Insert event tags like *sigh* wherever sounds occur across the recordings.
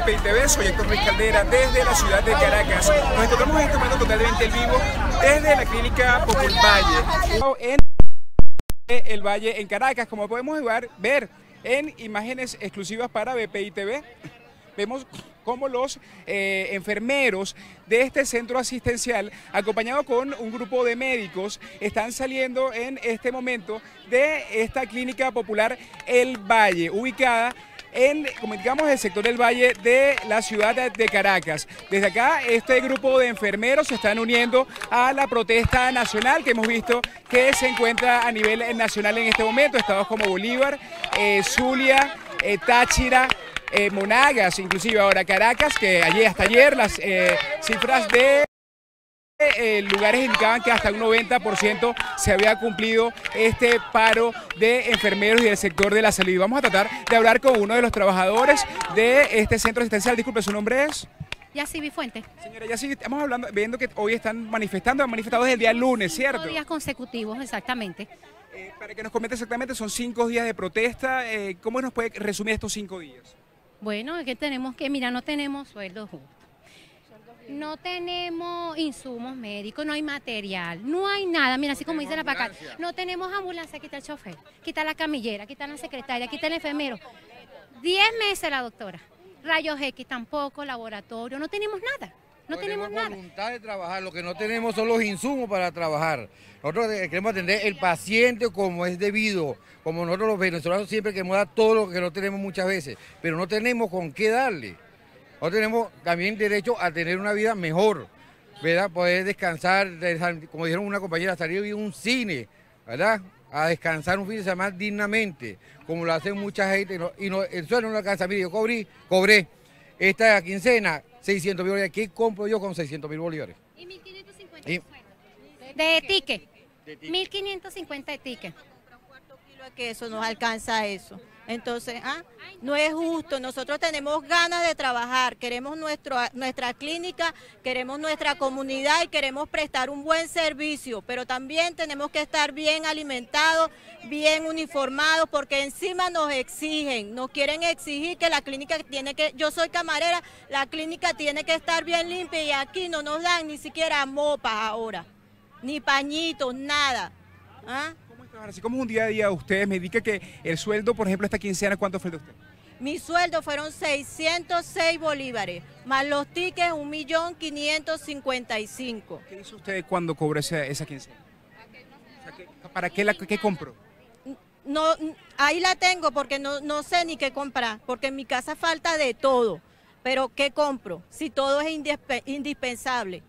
de soy Héctor Ruiz desde la ciudad de Caracas. Nos encontramos en este momento totalmente en vivo desde la clínica el Valle. En el Valle, en Caracas, como podemos ver en imágenes exclusivas para BPI vemos como los eh, enfermeros de este centro asistencial, acompañado con un grupo de médicos, están saliendo en este momento de esta clínica popular El Valle, ubicada en, el sector del Valle de la ciudad de Caracas. Desde acá, este grupo de enfermeros se están uniendo a la protesta nacional que hemos visto que se encuentra a nivel nacional en este momento. Estados como Bolívar, eh, Zulia, eh, Táchira, eh, Monagas, inclusive ahora Caracas, que allí hasta ayer las cifras de... Eh, lugares indicaban que hasta un 90% se había cumplido este paro de enfermeros y del sector de la salud. vamos a tratar de hablar con uno de los trabajadores de este centro asistencial. Disculpe, ¿su nombre es? Yacibi Fuente. Señora Yacibi, estamos hablando, viendo que hoy están manifestando, han manifestado desde el día lunes, ¿cierto? días consecutivos, exactamente. Eh, para que nos comente exactamente, son cinco días de protesta. Eh, ¿Cómo nos puede resumir estos cinco días? Bueno, es que tenemos que, mira, no tenemos sueldo justo no tenemos insumos médicos, no hay material, no hay nada. Mira, así como dice la pacata, no tenemos ambulancia, quita el chofer, quita la camillera, quita la secretaria, quita el enfermero. Diez meses la doctora, rayos X tampoco, laboratorio, no tenemos nada. No tenemos, tenemos voluntad de trabajar, lo que no tenemos son los insumos para trabajar. Nosotros eh, queremos atender el paciente como es debido, como nosotros los venezolanos siempre queremos dar todo lo que no tenemos muchas veces, pero no tenemos con qué darle. Nosotros tenemos también derecho a tener una vida mejor, ¿verdad? Poder descansar, como dijeron una compañera, salir a un cine, ¿verdad? A descansar un fin de semana dignamente, como lo hacen mucha gente, y no, el suelo no alcanza. Mire, yo cobré, cobré esta quincena 600 mil bolívares. ¿Qué compro yo con 600 mil bolívares? Y 1.550 de, de ticket. 1.550 de ticket. un cuarto kilo de queso? Eso alcanza eso. Entonces, ah, no es justo, nosotros tenemos ganas de trabajar, queremos nuestro, nuestra clínica, queremos nuestra comunidad y queremos prestar un buen servicio, pero también tenemos que estar bien alimentados, bien uniformados, porque encima nos exigen, nos quieren exigir que la clínica tiene que, yo soy camarera, la clínica tiene que estar bien limpia y aquí no nos dan ni siquiera mopas ahora, ni pañitos, nada. ¿ah? así como un día a día, ustedes me indica que el sueldo, por ejemplo, esta quincena, ¿cuánto fue de usted? Mi sueldo fueron 606 bolívares, más los tickets 1.555. ¿Qué hizo usted cuando cobró esa, esa quincena? ¿Para qué, la, qué compro? No, ahí la tengo porque no, sé ni qué comprar, porque en mi casa falta de todo. Pero ¿qué compro? Si todo es indispensable,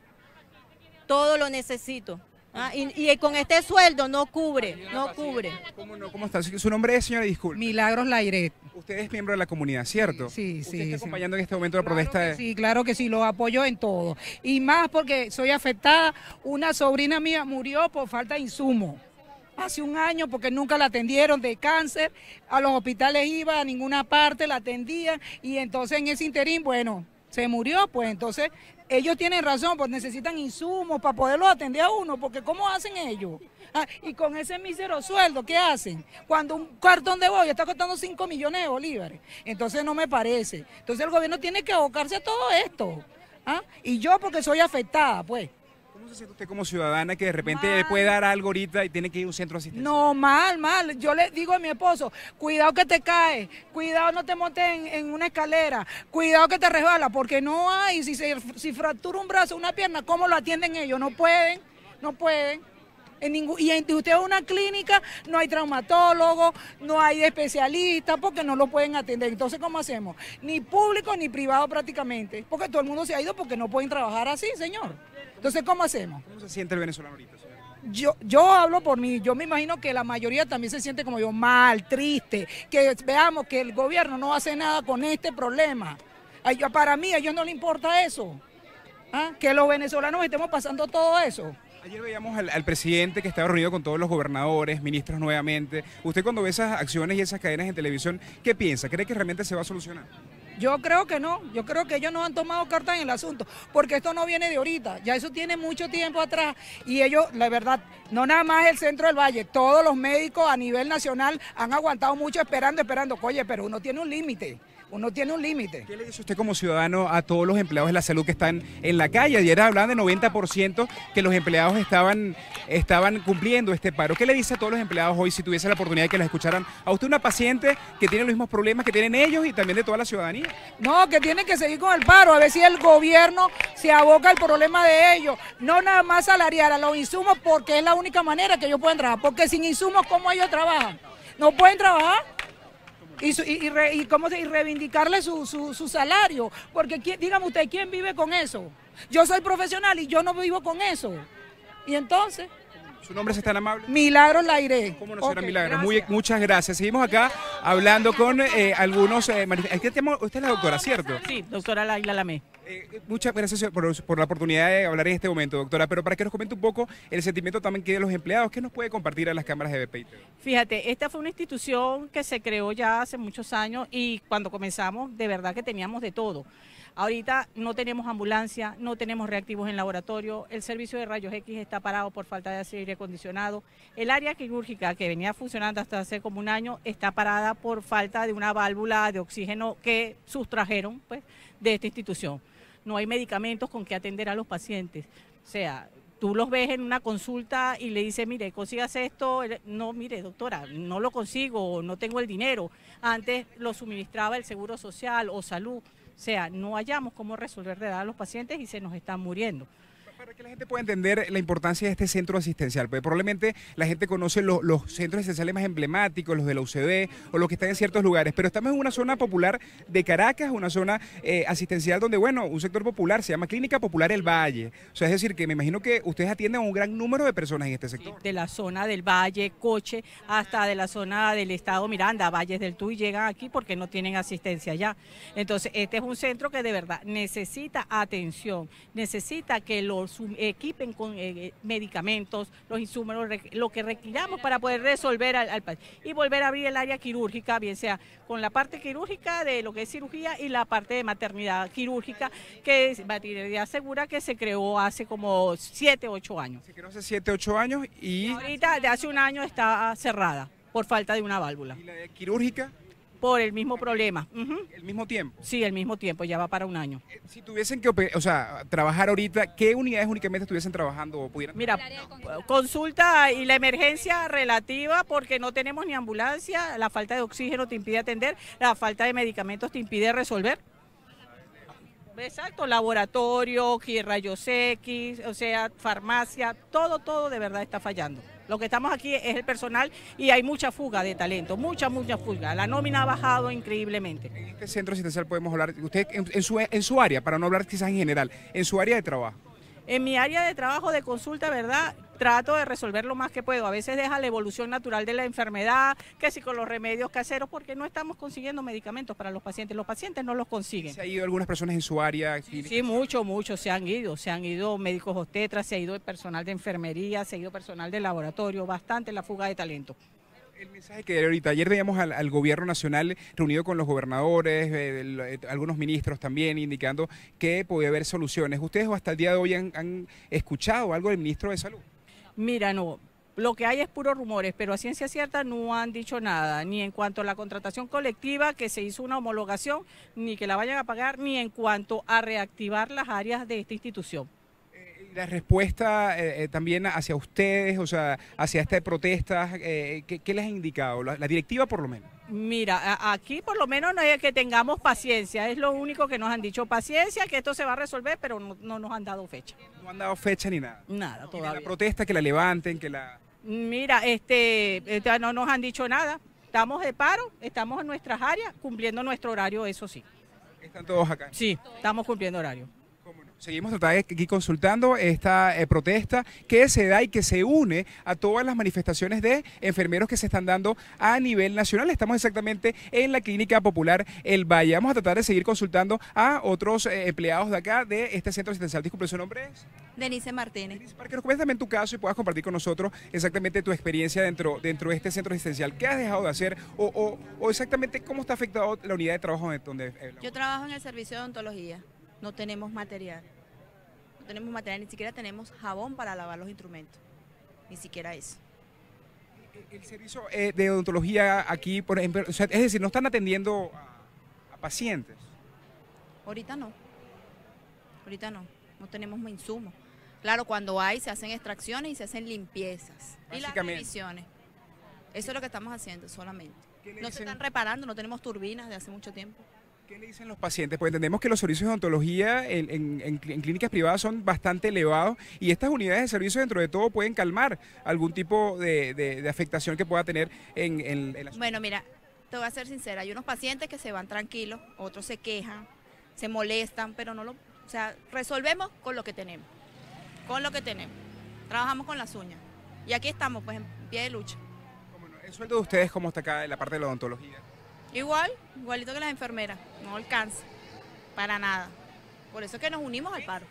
todo lo necesito. Ah, y, eh, con este sueldo no cubre, no cubre. ¿Cómo, ¿Cómo está? Su nombre es, señora, disculpe. Milagros Lairet. Usted es miembro de la comunidad, ¿cierto? Sí, sí. Usted está acompañando en este momento la protesta Sí, claro que sí, lo apoyo en todo. Y más porque soy afectada, una sobrina mía murió por falta de insumo. Hace un año porque nunca la atendieron de cáncer, a los hospitales iba, a ninguna parte la atendían y entonces en ese interín, bueno, se murió, pues entonces ellos tienen razón, pues necesitan insumos para poderlo atender a uno, porque ¿cómo hacen ellos? Ah, y con ese mísero sueldo, ¿qué hacen? Cuando un cartón de bollo está costando 5 millones de bolívares. Entonces no me parece. Entonces el gobierno tiene que abocarse a todo esto. Ah, y yo porque soy afectada, pues usted como ciudadana que de repente le puede dar algo ahorita y tiene que ir a un centro de No, mal, mal. Yo le digo a mi esposo, cuidado que te caes, cuidado no te montes en, una escalera, cuidado que te resbala, porque no hay, si, si fractura un brazo, una pierna, ¿cómo lo atienden ellos? No pueden, no pueden. En ningún, y en usted a una clínica, no hay traumatólogo, no hay especialista, porque no lo pueden atender. Entonces, ¿cómo hacemos? Ni público ni privado prácticamente, porque todo el mundo se ha ido porque no pueden trabajar así, señor. Entonces, ¿cómo hacemos? ¿Cómo se siente el venezolano ahorita, Yo, yo hablo por mí, yo me imagino que la mayoría también se siente como yo, mal, triste, que veamos que el gobierno no hace nada con este problema. Para mí, a ellos no les importa eso, ¿Ah? que los venezolanos estemos pasando todo eso. Ayer veíamos al, presidente que estaba reunido con todos los gobernadores, ministros nuevamente. Usted cuando ve esas acciones y esas cadenas en televisión, ¿qué piensa? ¿Cree que realmente se va a solucionar? Yo creo que no, yo creo que ellos no han tomado carta en el asunto, porque esto no viene de ahorita, ya eso tiene mucho tiempo atrás y ellos, la verdad, no nada más el centro del valle, todos los médicos a nivel nacional han aguantado mucho esperando, esperando, oye, pero uno tiene un límite uno tiene un límite. ¿Qué le dice usted como ciudadano a todos los empleados de la salud que están en la calle? era hablaban de 90% que los empleados estaban, estaban cumpliendo este paro. ¿Qué le dice a todos los empleados hoy si tuviese la oportunidad de que los escucharan? A usted una paciente que tiene los mismos problemas que tienen ellos y también de toda la ciudadanía. No, que tienen que seguir con el paro, a ver si el gobierno se aboca al problema de ellos. No nada más salariar a los insumos porque es la única manera que ellos pueden trabajar. Porque sin insumos, ¿cómo ellos trabajan? No pueden trabajar y, y, y, reivindicarle su, su, su salario. Porque ¿quién, dígame usted, ¿quién vive con eso? Yo soy profesional y yo no vivo con eso. Y entonces... ¿Su nombre es tan amable? Milagros laire ¿Cómo no será milagro? Muy, muchas gracias. Seguimos acá hablando con eh, algunos... Eh, usted es la doctora, ¿cierto? Sí, doctora Laila Lamé. Eh, eh, muchas gracias por, la oportunidad de hablar en este momento, doctora, pero para que nos comente un poco el sentimiento también que de los empleados, ¿qué nos puede compartir a las cámaras de BPI? Fíjate, esta fue una institución que se creó ya hace muchos años y cuando comenzamos de verdad que teníamos de todo. Ahorita no tenemos ambulancia, no tenemos reactivos en laboratorio, el servicio de rayos X está parado por falta de aire acondicionado, el área quirúrgica que venía funcionando hasta hace como un año está parada por falta de una válvula de oxígeno que sustrajeron pues, de esta institución no hay medicamentos con que atender a los pacientes. O sea, tú los ves en una consulta y le dices, mire, consigas esto, no, mire, doctora, no lo consigo, no tengo el dinero. Antes lo suministraba el Seguro Social o Salud. O sea, no hallamos cómo resolver de edad a los pacientes y se nos están muriendo para que la gente pueda entender la importancia de este centro asistencial, porque probablemente la gente conoce los, centros asistenciales más emblemáticos, los de la UCB o los que están en ciertos lugares, pero estamos en una zona popular de Caracas, una zona eh, asistencial donde, bueno, un sector popular se llama Clínica Popular El Valle. O sea, es decir, que me imagino que ustedes atienden a un gran número de personas en este sector. de la zona del Valle, Coche, hasta de la zona del Estado Miranda, Valles del Tuy, llegan aquí porque no tienen asistencia ya Entonces, este es un centro que de verdad necesita atención, necesita que los equipen con eh, eh, medicamentos, los insumos, lo que requiramos para poder resolver al, país. Y volver a abrir el área quirúrgica, bien sea con la parte quirúrgica de lo que es cirugía y la parte de maternidad quirúrgica, que es maternidad segura que se creó hace como 7, 8 años. Se creó hace 7, 8 años y... y ahorita de hace un año está cerrada por falta de una válvula. ¿Y la de quirúrgica? Por el mismo problema. ¿El mismo tiempo? Sí, el mismo tiempo, ya va para un año. Eh, si tuviesen que, o sea, trabajar ahorita, ¿qué unidades únicamente estuviesen trabajando o pudieran? Mira, eh, consulta y la emergencia relativa porque no tenemos ni ambulancia, la falta de oxígeno te impide atender, la falta de medicamentos te impide resolver. Exacto, laboratorio, rayos X, o sea, farmacia, todo, todo de verdad está fallando. Lo que estamos aquí es el personal y hay mucha fuga de talento, mucha, mucha fuga. La nómina ha bajado increíblemente. En este centro asistencial podemos hablar, usted en, su, en su área, para no hablar quizás en general, en su área de trabajo. En mi área de trabajo de consulta, ¿verdad? Trato de resolver lo más que puedo. A veces deja la evolución natural de la enfermedad, que si con los remedios caseros, porque no estamos consiguiendo medicamentos para los pacientes. Los pacientes no los consiguen. ¿Se han ido algunas personas en su área? Sí, mucho, mucho. Se han ido. Se han ido médicos obstetras, se ha ido el personal de enfermería, se ha ido personal de laboratorio. Bastante la fuga de talento el mensaje que ahorita. Ayer veíamos al, gobierno nacional reunido con los gobernadores, eh, eh, algunos ministros también, indicando que podía haber soluciones. ¿Ustedes hasta el día de hoy han escuchado algo del ministro de Salud? Mira, no, lo que hay es puros rumores, pero a ciencia cierta no han dicho nada, ni en cuanto a la contratación colectiva, que se hizo una homologación, ni que la vayan a pagar, ni en cuanto a reactivar las áreas de esta institución. La respuesta eh, eh, también hacia ustedes, o sea, hacia esta protestas, eh, ¿qué, les ha indicado? La, directiva por lo menos. Mira, aquí por lo menos no es que tengamos paciencia, es lo único que nos han dicho, paciencia, que esto se va a resolver, pero no, nos han dado fecha. No han dado fecha ni nada. Nada, todavía. la protesta, que la levanten, que la... Mira, este, este, no nos han dicho nada, estamos de paro, estamos en nuestras áreas, cumpliendo nuestro horario, eso sí. ¿Están todos acá? Sí, estamos cumpliendo horario. Seguimos tratando aquí consultando esta eh, protesta que se da y que se une a todas las manifestaciones de enfermeros que se están dando a nivel nacional. Estamos exactamente en la Clínica Popular El Valle. Vamos a tratar de seguir consultando a otros eh, empleados de acá, de este centro asistencial. Disculpe, ¿su nombre es? Denise Martínez. para que nos cuentes también tu caso y puedas compartir con nosotros exactamente tu experiencia dentro, dentro de este centro asistencial. ¿Qué has dejado de hacer o, exactamente cómo está afectado la unidad de trabajo donde... Eh, Yo trabajo en el servicio de odontología no tenemos material. No tenemos material, ni siquiera tenemos jabón para lavar los instrumentos. Ni siquiera eso. El, servicio eh, de odontología aquí, por ejemplo, es decir, no están atendiendo a, pacientes. Ahorita no. Ahorita no. No tenemos insumos. Claro, cuando hay se hacen extracciones y se hacen limpiezas. Y las Eso es lo que estamos haciendo solamente. No se están reparando, no tenemos turbinas de hace mucho tiempo. ¿Qué le dicen los pacientes? Pues entendemos que los servicios de odontología en, clínicas privadas son bastante elevados y estas unidades de servicio dentro de todo pueden calmar algún tipo de, afectación que pueda tener en, la Bueno, mira, te voy a ser sincera, hay unos pacientes que se van tranquilos, otros se quejan, se molestan, pero no lo... O sea, resolvemos con lo que tenemos, con lo que tenemos. Trabajamos con las uñas y aquí estamos, pues en pie de lucha. ¿El sueldo de ustedes cómo está acá en la parte de la odontología? Igual, igualito que las enfermeras, no alcanza para nada. Por eso es que nos unimos al paro.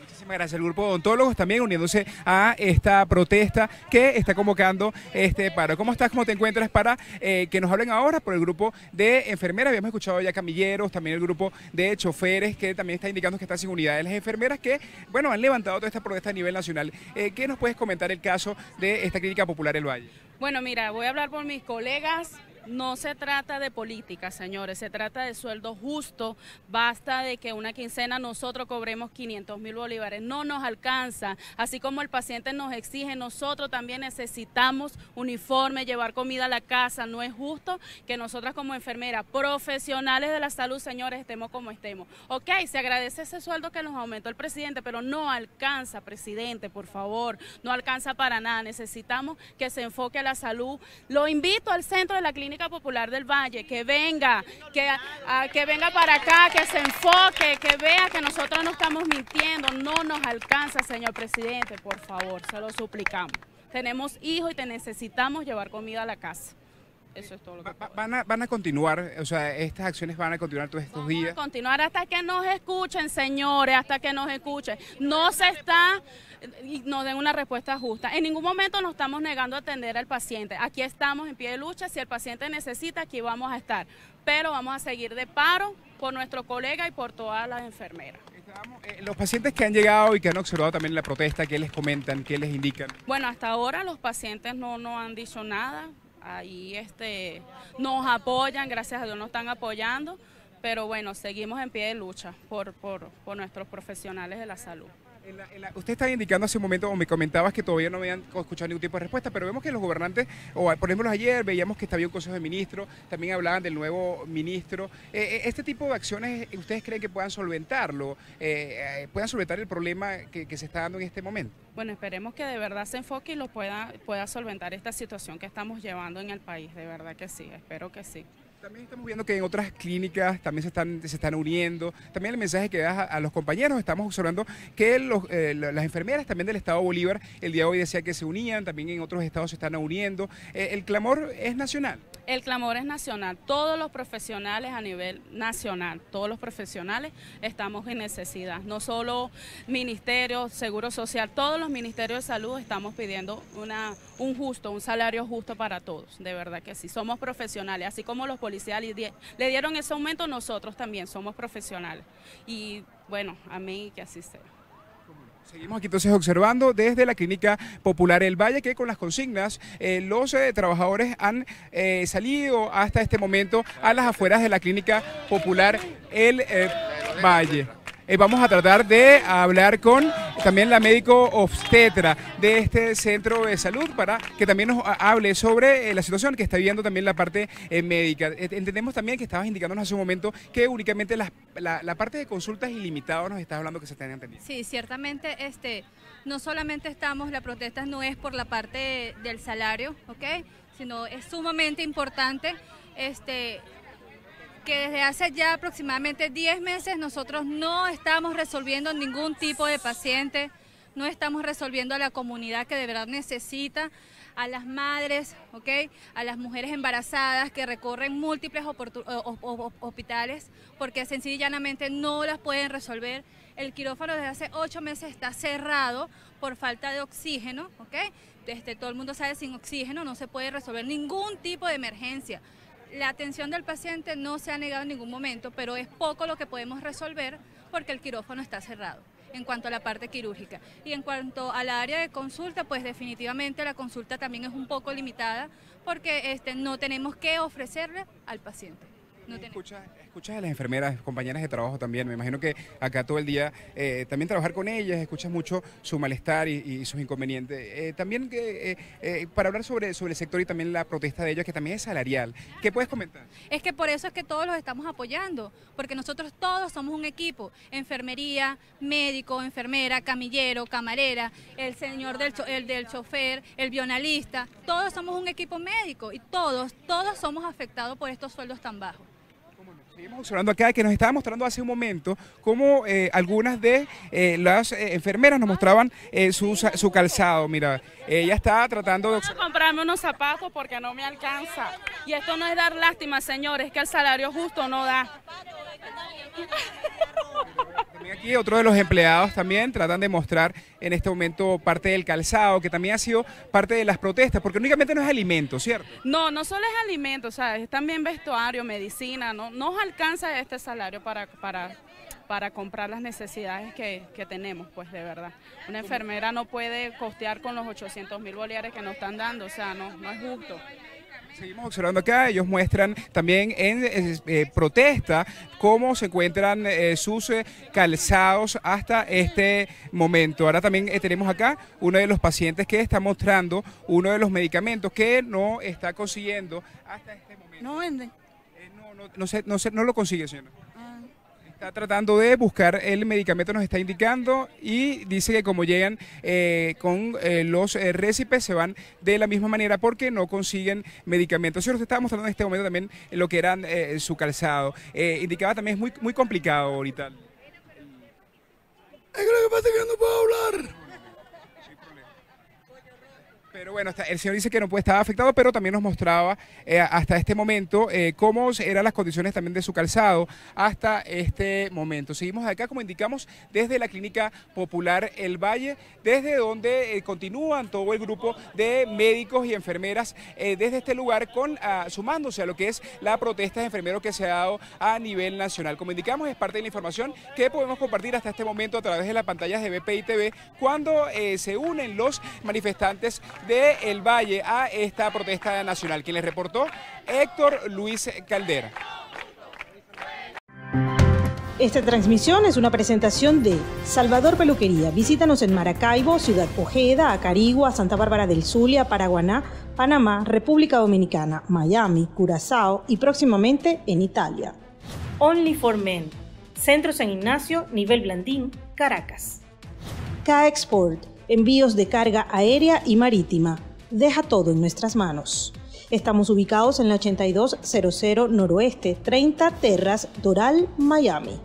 Muchísimas gracias el grupo de odontólogos también uniéndose a esta protesta que está convocando este paro. ¿Cómo estás? ¿Cómo te encuentras? Para eh, que nos hablen ahora por el grupo de enfermeras. Habíamos escuchado ya camilleros, también el grupo de choferes que también está indicando que está sin unidad las enfermeras que, bueno, han levantado toda esta protesta a nivel nacional. Eh, ¿Qué nos puedes comentar el caso de esta clínica popular El Valle? Bueno, mira, voy a hablar por mis colegas no se trata de política, señores, se trata de sueldo justo. Basta de que una quincena nosotros cobremos 500 mil bolívares. No nos alcanza. Así como el paciente nos exige, nosotros también necesitamos uniforme, llevar comida a la casa. No es justo que nosotras como enfermeras, profesionales de la salud, señores, estemos como estemos. Ok, se agradece ese sueldo que nos aumentó el presidente, pero no alcanza, presidente, por favor. No alcanza para nada. Necesitamos que se enfoque a la salud. Lo invito al centro de la clínica Popular del Valle, que venga, que, ah, que venga para acá, que se enfoque, que vea que nosotros no estamos mintiendo, no nos alcanza, señor presidente, por favor, se lo suplicamos. Tenemos hijos y te necesitamos llevar comida a la casa. Eso es todo lo que van, a, van a continuar, o sea, estas acciones van a continuar todos estos días. A continuar hasta que nos escuchen, señores, hasta que nos escuchen. No se está y nos den una respuesta justa. En ningún momento nos estamos negando a atender al paciente. Aquí estamos en pie de lucha. Si el paciente necesita, aquí vamos a estar. Pero vamos a seguir de paro por nuestro colega y por todas las enfermeras. Eh, los pacientes que han llegado y que han observado también la protesta, ¿qué les comentan? ¿Qué les indican? Bueno, hasta ahora los pacientes no, no han dicho nada. Ahí este, nos apoyan, gracias a Dios nos están apoyando pero bueno, seguimos en pie de lucha por, por nuestros profesionales de la salud usted está indicando hace un momento, o me comentabas que todavía no habían escuchado ningún tipo de respuesta, pero vemos que los gobernantes, o por ejemplo ayer veíamos que estaba un consejo de ministros, también hablaban del nuevo ministro. Eh, eh, ¿Este tipo de acciones ustedes creen que puedan solventarlo? Eh, ¿Puedan solventar el problema que, que, se está dando en este momento? Bueno, esperemos que de verdad se enfoque y lo pueda, pueda solventar esta situación que estamos llevando en el país, de verdad que sí, espero que sí. También estamos viendo que en otras clínicas también se están, se están uniendo. También el mensaje que das a, los compañeros, estamos observando que eh, las enfermeras también del Estado Bolívar el día de hoy decía que se unían, también en otros estados se están uniendo. Eh, ¿El clamor es nacional? El clamor es nacional. Todos los profesionales a nivel nacional, todos los profesionales estamos en necesidad. No solo ministerios, Seguro Social, todos los ministerios de salud estamos pidiendo una, un justo, un salario justo para todos. De verdad que sí. Somos profesionales, así como los políticos y le, le dieron ese aumento, nosotros también somos profesionales. Y bueno, a mí que así sea. Seguimos aquí entonces observando desde la Clínica Popular El Valle que con las consignas eh, los eh, trabajadores han eh, salido hasta este momento a las afueras de la Clínica Popular El Valle. vamos a tratar de hablar con también la médico obstetra de este centro de salud, para que también nos hable sobre eh, la situación que está viviendo también la parte eh, médica. E, entendemos también que estabas indicándonos hace un momento que únicamente la, la, parte de consultas ilimitadas nos estás hablando que se tenían también Sí, ciertamente este, no solamente estamos, la protesta no es por la parte del salario, ¿ok? Sino es sumamente importante este, desde hace ya aproximadamente 10 meses nosotros no estamos resolviendo ningún tipo de paciente, no estamos resolviendo a la comunidad que de verdad necesita, a las madres, a las mujeres embarazadas que recorren múltiples hospitales porque sencillamente no las pueden resolver. El quirófano desde hace 8 meses está cerrado por falta de oxígeno, Este, todo el mundo sabe sin oxígeno no se puede resolver ningún tipo de emergencia. La atención del paciente no se ha negado en ningún momento, pero es poco lo que podemos resolver porque el quirófano está cerrado en cuanto a la parte quirúrgica. Y en cuanto a la área de consulta, pues definitivamente la consulta también es un poco limitada porque este, no tenemos que ofrecerle al paciente escuchas a las enfermeras, compañeras de trabajo también. Me imagino que acá todo el día eh, también trabajar con ellas, escuchas mucho su malestar y, sus inconvenientes. Eh, también eh, para hablar sobre, sobre el sector y también la protesta de ellas, que también es salarial. ¿Qué puedes comentar? Es que por eso es que todos los estamos apoyando, porque nosotros todos somos un equipo: enfermería, médico, enfermera, camillero, camarera, el señor del, el del chofer, el bionalista. Todos somos un equipo médico y todos, todos somos afectados por estos sueldos tan bajos hablando observando acá que nos estaba mostrando hace un momento cómo eh, algunas de eh, las eh, enfermeras nos mostraban su, calzado. Mira, ella está tratando de... Observar. comprarme unos zapatos porque no me alcanza. Y esto no es dar lástima, señores, que el salario justo no da. *laughs* aquí otro de los empleados también tratan de mostrar en este momento parte del calzado, que también ha sido parte de las protestas, porque únicamente no es alimento, ¿cierto? No, no solo es alimento, sea, Es también vestuario, medicina, no nos alcanza este salario para, para, para comprar las necesidades que, tenemos, pues de verdad. Una enfermera no puede costear con los 800 mil bolívares que nos están dando, o sea, no, no es justo. Seguimos observando acá, ellos muestran también en eh, eh, protesta cómo se encuentran eh, sus calzados hasta este momento. Ahora también tenemos acá uno de los pacientes que está mostrando uno de los medicamentos que no está consiguiendo hasta este momento. No vende. No, no, no, no, se, no lo consigue, señora. Está tratando de buscar el medicamento, nos está indicando, y dice que como llegan eh, con eh, los eh, récipes, se van de la misma manera porque no consiguen medicamentos. Yo les estaba mostrando en este momento también lo que era su calzado. indicaba también es muy, muy complicado ahorita. Es lo que pasa que puedo hablar. Pero bueno, el señor dice que no puede estar afectado, pero también nos mostraba eh, hasta este momento eh, cómo eran las condiciones también de su calzado hasta este momento. Seguimos acá, como indicamos, desde la Clínica Popular El Valle, desde donde eh, continúan todo el grupo de médicos y enfermeras desde este lugar, ah, sumándose a lo que es la protesta de enfermeros que se ha dado a nivel nacional. Como indicamos, es parte de la información que podemos compartir hasta este momento a través de las pantallas de BPI TV, cuando se unen los manifestantes de El Valle a esta protesta nacional. ¿Quién les reportó, Héctor Luis Caldera. Esta transmisión es una presentación de Salvador Peluquería. Visítanos en Maracaibo, Ciudad Ojeda, Acarigua, Santa Bárbara del Zulia, Paraguaná, Panamá, República Dominicana, Miami, Curazao y próximamente en Italia. Only for Men, Centro San Ignacio, Nivel Blandín, Caracas. K-Export envíos de carga aérea y marítima. Deja todo en nuestras manos. Estamos ubicados en la 8200 Noroeste, 30 Terras, Doral, Miami.